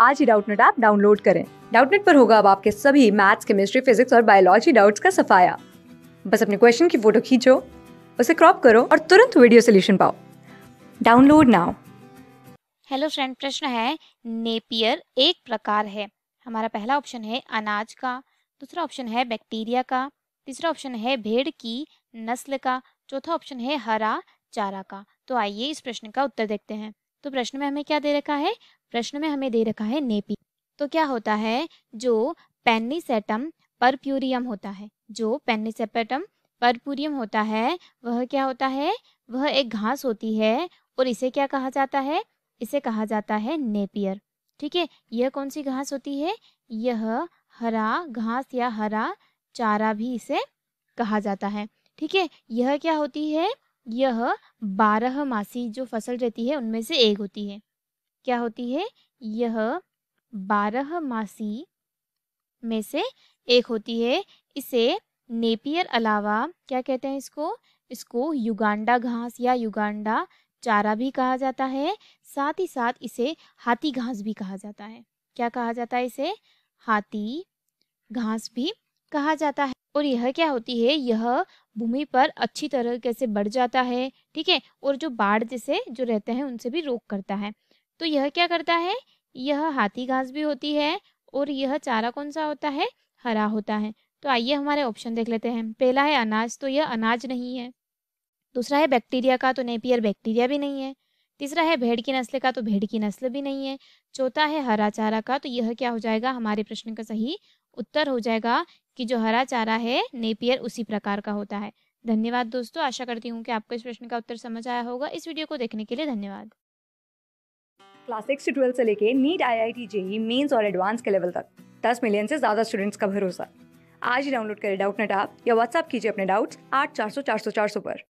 आज ही Doubtnut app download करें डाउटनेट पर होगा अब आपके सभी मैथ्स केमिस्ट्री फिजिक्स और बायोलॉजी डाउट्स का सफाया बस अपने क्वेश्चन की फोटो खींचो उसे क्रॉप करो और तुरंत वीडियो सोल्यूशन पाओ डाउनलोड नाउ हेलो फ्रेंड प्रश्न है नेपियर एक प्रकार है हमारा पहला ऑप्शन है अनाज का दूसरा ऑप्शन है बैक्टीरिया का तीसरा ऑप्शन है भेड़ की नस्ल का चौथा ऑप्शन है हरा चारा का तो आइए इस प्रश्न का उत्तर देखते हैं तो प्रश्न में हमें क्या दे रखा है प्रश्न में हमें दे रखा है नेपी तो क्या होता है जो पेनिसेटम परप्यूरियम होता है जो पेनिसेपेटम परप्यूरियम होता है वह क्या होता है वह एक घास होती है और इसे क्या कहा जाता है इसे कहा जाता है नेपियर ठीक है यह कौन सी घास होती है यह हरा घास या हरा चारा भी इसे कहा जाता है ठीक है यह क्या होती है यह बारह मासी जो फसल रहती है उनमें से एक होती है क्या होती है यह बारह मासी में से एक होती है इसे नेपियर अलावा क्या कहते हैं इसको इसको युगांडा घास या युगांडा चारा भी कहा जाता है साथ ही साथ इसे हाथी घास भी कहा जाता है क्या कहा जाता है इसे हाथी घास भी कहा जाता है और यह क्या होती है यह भूमि पर अच्छी तरह से बढ़ जाता है ठीक है और जो बाढ़ जैसे जो रहते हैं उनसे भी रोक करता है तो यह क्या करता है यह हाथी घास भी होती है और यह चारा कौन सा होता है हरा होता है तो आइए हमारे ऑप्शन देख लेते हैं पहला है अनाज तो यह अनाज नहीं है दूसरा है बैक्टीरिया का तो नेपियर बैक्टीरिया भी नहीं है तीसरा है भेड़ की नस्ल का तो भेड़ की नस्ल भी नहीं है चौथा है हरा चारा का तो यह क्या हो जाएगा हमारे प्रश्न का सही उत्तर हो जाएगा कि जो हरा चारा है नेपियर उसी प्रकार का होता है धन्यवाद दोस्तों आशा करती हूँ कि आपको इस प्रश्न का उत्तर समझ आया होगा इस वीडियो को देखने के लिए धन्यवाद क्लास सिक्स से ट्वेल्थ से लेके NEET I I T JEE Mains और एडवांस के लेवल तक दस मिलियन से ज़्यादा स्टूडेंट्स का भरोसा आज ही डाउनलोड करें डाउट नेट आप या व्हाट्सअप कीजिए अपने डाउट्स आठ चार सौ चार सौ चार सौ पर